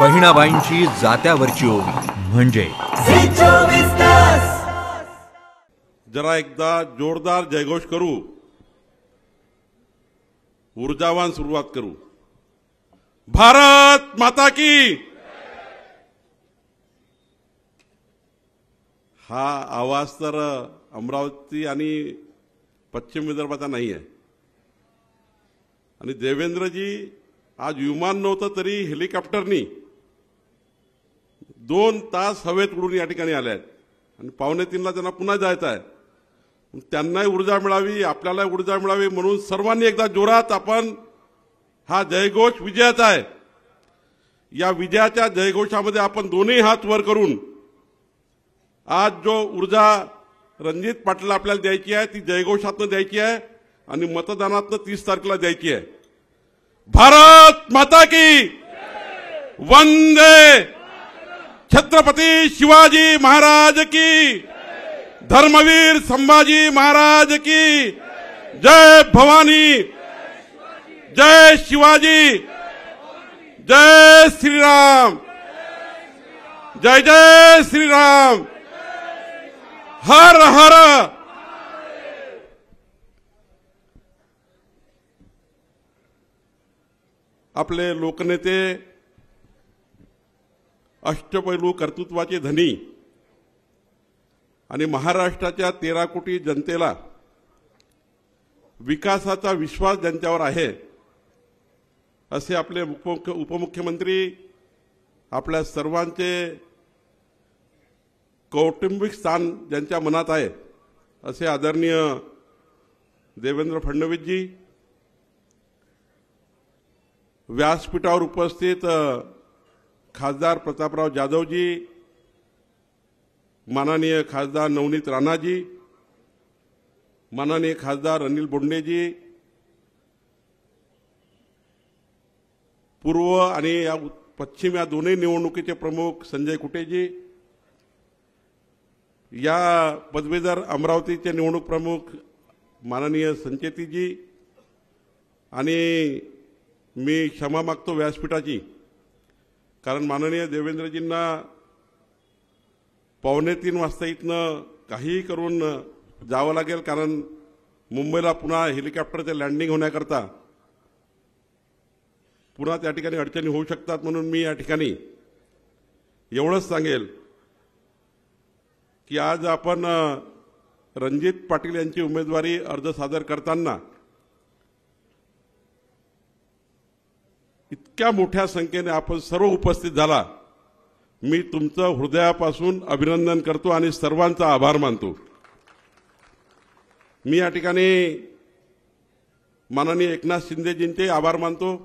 बहिणाबाईंची जात्यावरची ओळी म्हणजे जरा एकदा जोरदार जयघोष करू ऊर्जावान सुरुवात करू भारत माता की हा आवाज तर अमरावती आणि पश्चिम विदर्भाचा नाही आहे आणि देवेंद्रजी आज विमान नव्हतं तरी हेलिकॉप्टरनी दोन तास हवेत उडून या ठिकाणी आले आहेत आणि पावणे तीनला त्यांना पुन्हा जायचं आहे त्यांनाही ऊर्जा मिळावी आपल्याला ऊर्जा मिळावी म्हणून सर्वांनी एकदा जोरात आपण हा जयघोष विजयाचा आहे या विजयाच्या जयघोषामध्ये आपण दोन्ही हात वर करून आज जो ऊर्जा रणजित पाटील आपल्याला द्यायची आहे ती जयघोषातनं द्यायची आहे आणि मतदानातनं तीस तारखेला द्यायची आहे भारत माता की वंदे छत्रपति शिवाजी महाराज की धर्मवीर संभाजी महाराज की जय भवानी जय शिवाजी जय श्री राम जय जय श्री राम हर हर आपले लोकनेते अष्टपैलू कर्तृत्वाचे धनी आणि महाराष्ट्राच्या तेरा कोटी जनतेला विकासाचा विश्वास ज्यांच्यावर आहे असे आपले उपमुख्य उपमुख्यमंत्री आपल्या सर्वांचे कौटुंबिक स्थान ज्यांच्या मनात आहे असे आदरणीय देवेंद्र फडणवीसजी व्यासपीठावर उपस्थित खासदार प्रतापराव जाधवजी माननीय खासदार नवनीत राणाजी माननीय खासदार अनिल बोंडेजी पूर्व आणि या पश्चिम या दोन्ही निवडणुकीचे प्रमुख संजय कुटेजी या पदवीधर अमरावतीचे निवडणूक प्रमुख माननीय संचेतीजी आणि मी क्षमा मागतो व्यासपीठाची कारण माननीय देवेंद्रजींना पावणे तीन वाजता इथनं काहीही करून जावं लागेल कारण मुंबईला पुन्हा हेलिकॉप्टरचं लँडिंग होण्याकरता पुन्हा त्या ठिकाणी अडचणी होऊ शकतात म्हणून मी या ठिकाणी एवढंच सांगेल की आज आपण रणजित पाटील यांची उमेदवारी अर्ज सादर करताना इतक्या मोठ्या संख्येने आपण सर्व उपस्थित झाला मी तुमचं हृदयापासून अभिनंदन करतो आणि सर्वांचा आभार मानतो मी या ठिकाणी माननीय एकनाथ शिंदेजींचे आभार मानतो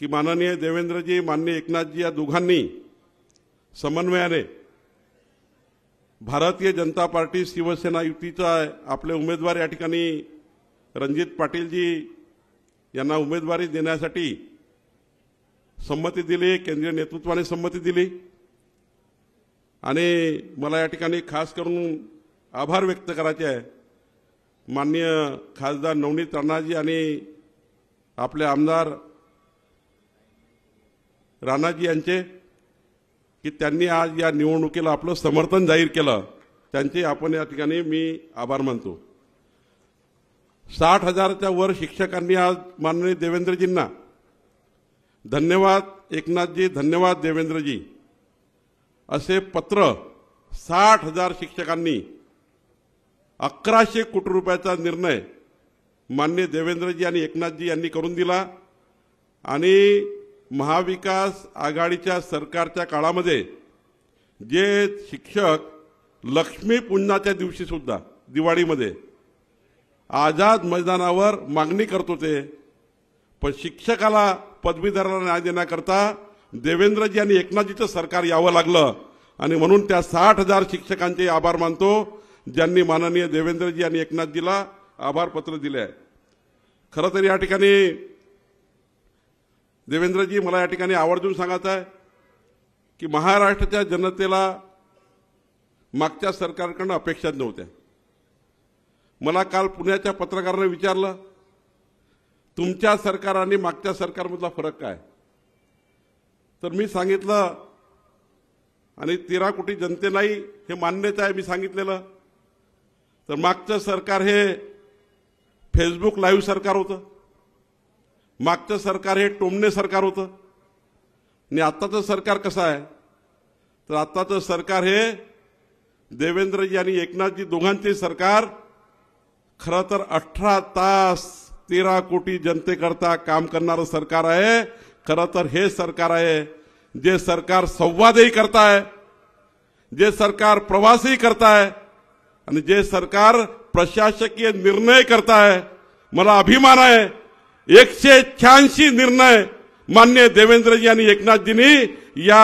की माननीय देवेंद्रजी माननीय एकनाथजी या दोघांनी समन्वयाने भारतीय जनता पार्टी शिवसेना युतीचा आपले उमेदवार या ठिकाणी रणजित पाटीलजी यांना उमेदवारी देण्यासाठी संमती दिली केंद्रीय नेतृत्वाने संमती दिली आणि मला या ठिकाणी खास करून आभार व्यक्त करायचे आहे माननीय खासदार नवनीत राणाजी आणि आपले आमदार राणाजी यांचे की त्यांनी आज या निवडणुकीला आपलं समर्थन जाहीर केलं त्यांचे आपण या ठिकाणी मी आभार मानतो साठ हजाराच्या वर शिक्षकांनी आज माननीय देवेंद्रजींना धन्यवाद एकनाथजी धन्यवाद देवेंद्रजी असे पत्र साठ हजार शिक्षकांनी अकराशे कोटी रुपयाचा निर्णय मान्य देवेंद्रजी आणि एकनाथजी यांनी करून दिला आणि महाविकास आघाडीच्या सरकारच्या काळामध्ये जे शिक्षक लक्ष्मीपूजनाच्या दिवशीसुद्धा दिवाळीमध्ये आझाद मैदानावर मागणी करत होते पण शिक्षकाला पदवीधराला न्याय देण्याकरता देवेंद्रजी आणि एकनाथजीचं सरकार यावं लागलं आणि म्हणून त्या साठ हजार शिक्षकांचे आभार मानतो ज्यांनी माननीय देवेंद्रजी आणि एकनाथजीला आभारपत्र दिले आहे खरं तर या ठिकाणी देवेंद्रजी मला या ठिकाणी आवर्जून सांगायचं आहे की महाराष्ट्राच्या जनतेला मागच्या सरकारकडनं अपेक्षाच नव्हत्या मला काल पुण्याच्या पत्रकारानं विचारलं तुमच्या सरकार आणि मागच्या सरकारमधला फरक काय तर मी सांगितलं आणि तेरा कोटी नाही हे मान्यच आहे मी सांगितलेलं तर मागचं सरकार हे फेसबुक लाईव्ह सरकार होतं मागचं सरकार हे टोमणे सरकार होतं आणि आत्ताचं सरकार कसं आहे तर आत्ताचं सरकार हे देवेंद्रजी आणि एकनाथजी दोघांचे सरकार खरं तर अठरा तास तेरा कोटी जनतेकरता काम करणारं सरकार आहे खरं तर हे सरकार आहे जे सरकार संवादही करताय जे सरकार प्रवासही करताय आणि जे सरकार प्रशासकीय निर्णय करताय मला अभिमान आहे एकशे शहाऐंशी निर्णय मान्य देवेंद्रजी आणि एकनाथजींनी या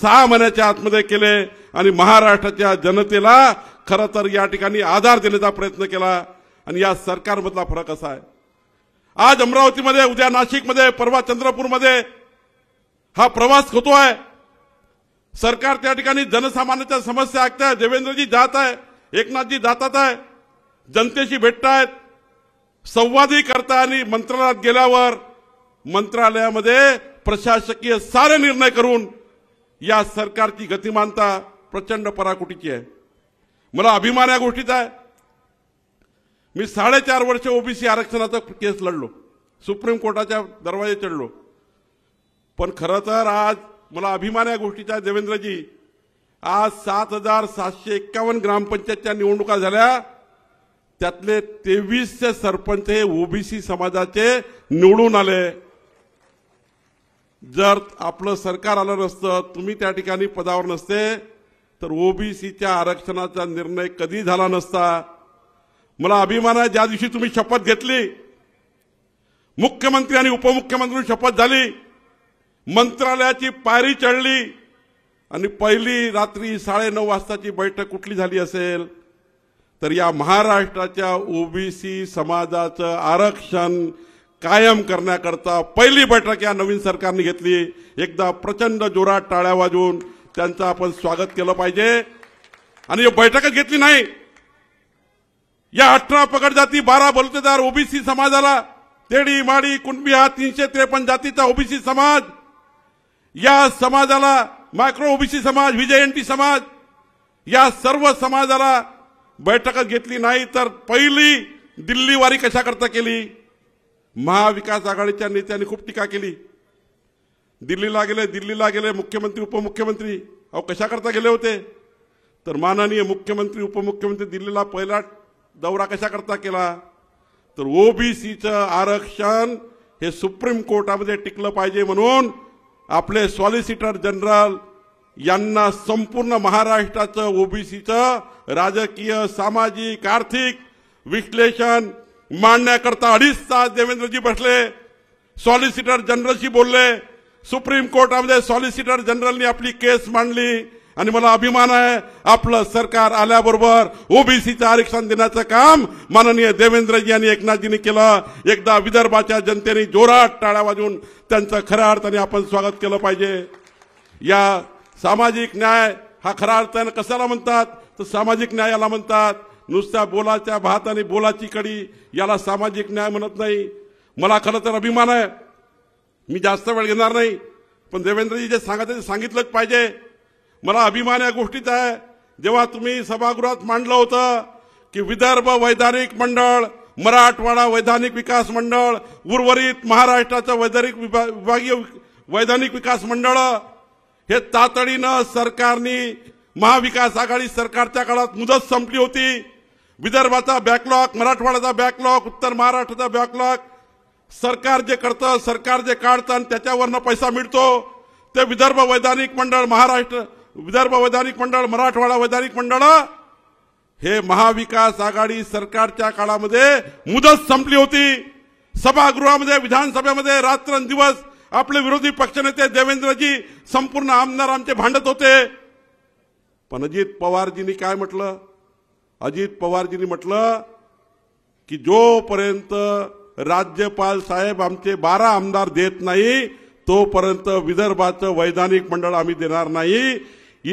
सहा महिन्याच्या आतमध्ये केले आणि महाराष्ट्राच्या जनतेला खरं तर या ठिकाणी आधार देण्याचा प्रयत्न केला आणि या सरकारमधला फरक असा आहे आज अमरावतीमध्ये उद्या नाशिकमध्ये परवा चंद्रपूरमध्ये हा प्रवास होतो आहे सरकार त्या ठिकाणी जनसामान्याच्या समस्या आहे देवेंद्रजी जात आहे एकनाथजी जातात आहे जनतेशी भेटतायत संवादही करताय आणि मंत्रालयात गेल्यावर मंत्रालयामध्ये प्रशासकीय सारे निर्णय करून या सरकारची गतिमानता प्रचंड पराकुटीची आहे मला अभिमान या गोष्टीचा आहे मी साडेचार वर्ष ओबीसी आरक्षणाचा केस लढलो सुप्रीम कोर्टाच्या दरवाजे चढलो पण खरं तर आज मला अभिमान या गोष्टीचा देवेंद्रजी आज सात हजार सातशे एक्कावन्न ग्रामपंचायतच्या निवडणुका झाल्या त्यातले तेवीसचे सरपंच हे ओबीसी समाजाचे निवडून आले जर आपलं सरकार आलं नसतं तुम्ही त्या ठिकाणी पदावर नसते तर ओबीसीच्या आरक्षणाचा निर्णय कधी झाला नसता मला अभिमान आहे ज्या दिवशी तुम्ही शपथ घेतली मुख्यमंत्री आणि उपमुख्यमंत्री शपथ झाली मंत्रालयाची पायरी चढली आणि पहिली रात्री साडेनऊ वाजताची बैठक कुठली झाली असेल तर या महाराष्ट्राच्या ओबीसी समाजाचं आरक्षण कायम करण्याकरता पहिली बैठक या नवीन सरकारने घेतली एकदा प्रचंड जोरात टाळ्या वाजवून त्यांचं आपण स्वागत केलं पाहिजे आणि बैठकच घेतली नाही या अठरा पकड जाती बारा बलुतेदार ओबीसी समाजाला तेडी माडी कुणबी तीनशे त्रेपन्न जातीचा ओबीसी समाज या समाजाला मायक्रो ओबीसी समाज विजयंती समाज या सर्व समाजाला बैठक घेतली नाही तर पहिली दिल्लीवारी कशाकरता केली महाविकास आघाडीच्या नेत्यांनी खूप टीका केली दिल्लीला गेले दिल्लीला गेले मुख्यमंत्री उपमुख्यमंत्री अहो कशाकरता गेले होते तर माननीय मुख्यमंत्री उपमुख्यमंत्री दिल्लीला पहिला दौरा कशाकरता केला तर ओबीसीचं आरक्षण हे सुप्रीम कोर्टामध्ये टिकलं पाहिजे म्हणून आपले सॉलिसिटर जनरल यांना संपूर्ण महाराष्ट्राचं ओबीसीचं राजकीय सामाजिक आर्थिक विश्लेषण मांडण्याकरता अडीच तास देवेंद्रजी बसले सॉलिसिटर जनरलशी बोलले सुप्रीम कोर्टामध्ये सॉलिसिटर जनरलनी आपली केस मांडली आणि मला अभिमान आहे आपलं सरकार आल्याबरोबर ओबीसीचं आरक्षण देण्याचं काम माननीय देवेंद्रजी आणि एकनाथजींनी केलं एकदा विदर्भाच्या जनतेने जोरात टाळ्या वाजून त्यांचं खऱ्या अर्थाने आपण स्वागत केलं पाहिजे या सामाजिक न्याय हा खऱ्या अर्थानं कशाला म्हणतात तर सामाजिक न्यायाला म्हणतात नुसत्या बोलाच्या भात आणि बोलाची कडी याला सामाजिक न्याय म्हणत नाही मला खरं तर अभिमान आहे मी जास्त वेळ घेणार नाही पण देवेंद्रजी जे सांगत सांगितलंच पाहिजे मला अभिमान या गोष्टीत आहे जेव्हा तुम्ही सभागृहात मांडलं होतं की विदर्भ वैधानिक मंडळ मराठवाडा वैधानिक विकास मंडळ उर्वरित महाराष्ट्राचं वैधानिक विभागीय वैधानिक विकास मंडळ हे तातडीनं सरकारनी महाविकास आघाडी सरकारच्या काळात मुदत संपली होती विदर्भाचा बॅकलॉग मराठवाड्याचा बॅकलॉग उत्तर महाराष्ट्राचा बॅकलॉग सरकार जे करतं सरकार जे काढतं आणि त्याच्यावरनं पैसा मिळतो ते विदर्भ वैधानिक मंडळ महाराष्ट्र विदर्भ वैधानिक मंडळ मराठवाडा वैधानिक मंडळ हे महाविकास आघाडी सरकारच्या काळामध्ये मुदत संपली होती सभागृहामध्ये विधानसभेमध्ये रात्रंदिवस आपले विरोधी पक्षनेते देवेंद्रजी संपूर्ण आमदार आमचे भांडत होते पण अजित पवारजींनी काय म्हटलं अजित पवारजींनी म्हटलं की जोपर्यंत राज्यपाल साहेब आमचे बारा आमदार देत नाही तोपर्यंत विदर्भाचं वैधानिक मंडळ आम्ही देणार नाही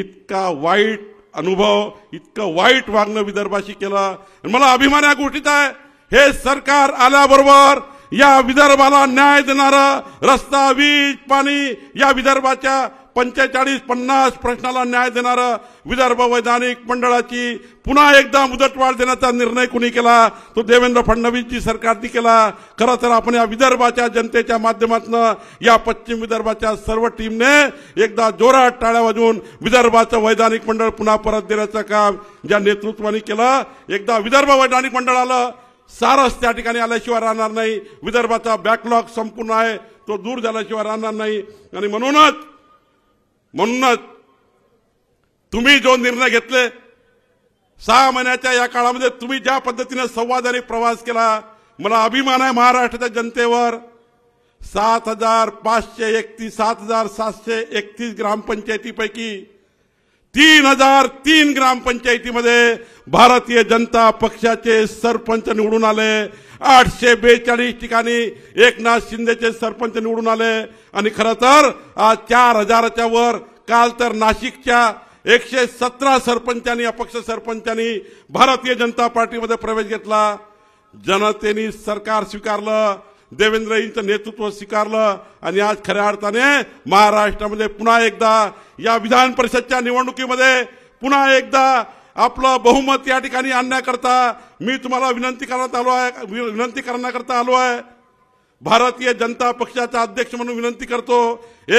इतका वाईट अनुभव इतकं वाईट वागणं विदर्भाशी केलं मला अभिमान या गोष्टीत आहे हे सरकार आल्याबरोबर या विदर्भाला न्याय देणारं रस्ता वीज पाणी या विदर्भाच्या पंचेचाळीस पन्नास प्रश्नाला न्याय देणारं विदर्भ वैधानिक मंडळाची पुन्हा एकदा मुदतवाढ देण्याचा निर्णय कुणी केला तो देवेंद्र जी सरकारने केला खरं तर आपण या विदर्भाच्या जनतेच्या माध्यमातून या पश्चिम विदर्भाच्या सर्व टीमने एकदा जोरात टाळ्या वाजवून विदर्भाचं वैधानिक मंडळ पुन्हा परत देण्याचं काम ज्या नेतृत्वाने केलं एकदा विदर्भ वैधानिक मंडळ आलं सारस त्या ठिकाणी आल्याशिवाय राहणार नाही विदर्भाचा बॅकलॉग संपूर्ण आहे तो दूर झाल्याशिवाय राहणार नाही आणि म्हणूनच म्हणूनच तुम्ही जो निर्णय घेतले सहा महिन्याच्या या काळामध्ये तुम्ही ज्या पद्धतीने संवादाने प्रवास केला मला अभिमान आहे महाराष्ट्राच्या जनतेवर सात हजार पाचशे एकतीस सात हजार सातशे एकतीस ग्रामपंचायतीपैकी तीन हजार तीन ग्रामपंचायतीमध्ये भारतीय जनता पक्षाचे सरपंच निवडून आले आठशे बेचाळीस ठिकाणी एकनाथ शिंदेचे सरपंच निवडून आले आणि खर तर आज चार हजाराच्या वर काल तर नाशिकच्या एकशे सतरा सरपंचांनी अपक्ष सरपंचांनी भारतीय जनता पार्टीमध्ये प्रवेश घेतला जनतेने सरकार स्वीकारलं देवेंद्र यांचं नेतृत्व स्वीकारलं आणि आज खऱ्या अर्थाने महाराष्ट्रामध्ये पुन्हा एकदा या विधान परिषदच्या निवडणुकीमध्ये पुन्हा एकदा आपलं बहुमत या ठिकाणी आणण्याकरता मी तुम्हाला विनंती करण्यात आलो आहे विनंती करण्याकरता आलो आहे भारतीय जनता पक्षाचा अध्यक्ष म्हणून विनंती करतो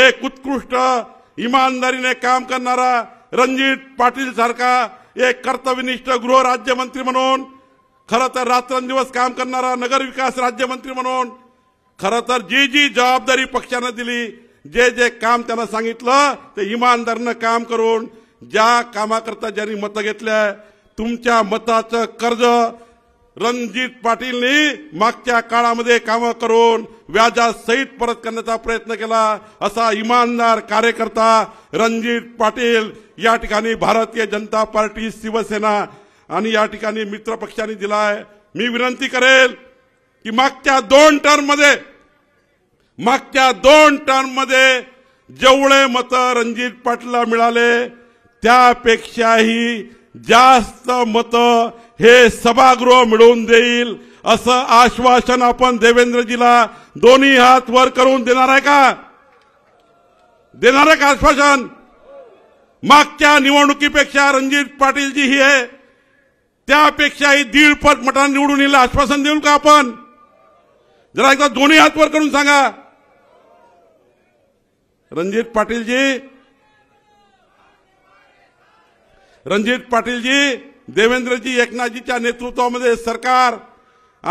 एक उत्कृष्ट इमानदारीने काम करणारा रणजित पाटील सारखा एक कर्तव्यनिष्ठ गृह राज्यमंत्री म्हणून खरं तर रात्रंदिवस काम करणारा नगरविकास राज्यमंत्री म्हणून खरं तर जी जी जबाबदारी पक्षानं दिली जे जे काम त्यांना सांगितलं ते इमानदारनं काम करून ज्या कामाकरता ज्यांनी मतं घेतल्या तुमच्या मताचं कर्ज रणजित पाटीलनी मागच्या काळामध्ये कामं करून व्याजासहित परत करण्याचा प्रयत्न केला असा इमानदार कार्यकर्ता रणजित पाटील या ठिकाणी भारतीय जनता पार्टी शिवसेना आणि या ठिकाणी मित्र पक्षांनी दिलाय मी विनंती करेल की मागच्या दोन टर्म मध्ये मागच्या दोन टर्म मध्ये जेवढे मतं रणजित पाटला मिळाले त्यापेक्षाही जास्त मत हे सभागृह मिळवून देईल असं आश्वासन आपण देवेंद्रजीला दोन्ही हात वर करून देणार आहे का देणार आहे का आश्वासन मागच्या निवडणुकीपेक्षा रणजित पाटीलजी ही आहे त्यापेक्षाही दीडपट मतांना निवडून येईल आश्वासन देऊ का आपण जरा एकदा दोन्ही हात वर करून सांगा रणजित पाटीलजी रणजित पाटीलजी देवेंद्रजी एकनाथजीच्या नेतृत्वामध्ये सरकार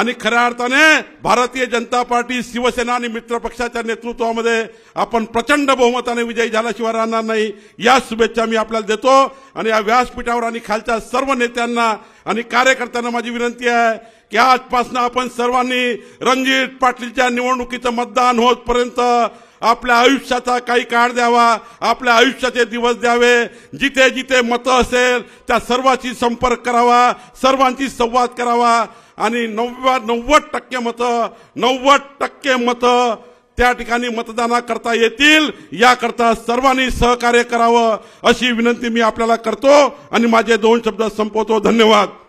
आणि खऱ्या अर्थाने भारतीय जनता पार्टी शिवसेना आणि मित्र पक्षाच्या नेतृत्वामध्ये आपण प्रचंड बहुमताने विजयी झाल्याशिवाय राहणार नाही या शुभेच्छा मी आपल्याला देतो आणि या व्यासपीठावर आणि खालच्या सर्व नेत्यांना आणि कार्यकर्त्यांना माझी विनंती आहे की आजपासून आपण सर्वांनी रणजित पाटीलच्या निवडणुकीचं मतदान होतपर्यंत आपल्या आयुष्याचा काही काळ द्यावा आपल्या आयुष्याचे दिवस द्यावे जिथे जिथे मतं असेल त्या सर्वांशी संपर्क करावा सर्वांशी संवाद करावा आणि नव्वा नव्वद टक्के मतं नव्वद टक्के मतं त्या ठिकाणी मतदाना करता येतील याकरता सर्वांनी सहकार्य करावं अशी विनंती मी आपल्याला करतो आणि माझे दोन शब्द संपवतो धन्यवाद